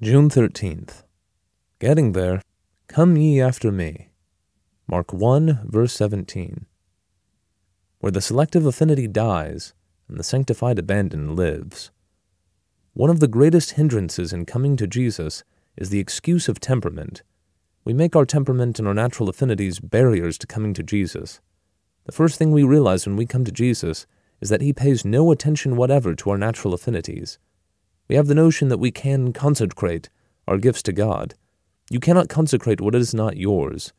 June 13th. Getting there, come ye after me. Mark 1, verse 17. Where the selective affinity dies and the sanctified abandon lives. One of the greatest hindrances in coming to Jesus is the excuse of temperament. We make our temperament and our natural affinities barriers to coming to Jesus. The first thing we realize when we come to Jesus is that he pays no attention whatever to our natural affinities we have the notion that we can consecrate our gifts to God. You cannot consecrate what is not yours.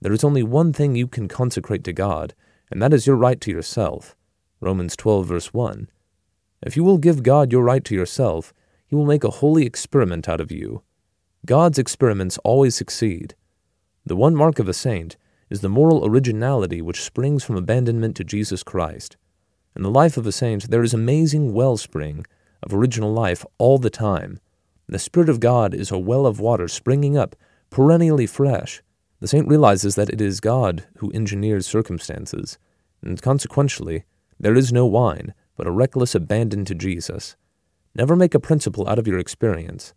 There is only one thing you can consecrate to God, and that is your right to yourself. Romans 12, verse 1. If you will give God your right to yourself, he will make a holy experiment out of you. God's experiments always succeed. The one mark of a saint is the moral originality which springs from abandonment to Jesus Christ. In the life of a saint, there is amazing wellspring of original life all the time. The Spirit of God is a well of water springing up, perennially fresh. The saint realizes that it is God who engineers circumstances, and consequently, there is no wine, but a reckless abandon to Jesus. Never make a principle out of your experience.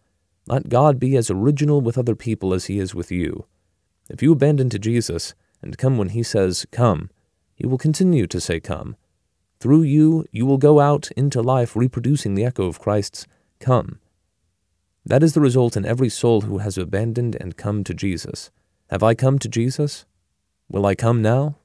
Let God be as original with other people as he is with you. If you abandon to Jesus, and come when he says, Come, he will continue to say, Come, through you, you will go out into life reproducing the echo of Christ's, Come. That is the result in every soul who has abandoned and come to Jesus. Have I come to Jesus? Will I come now?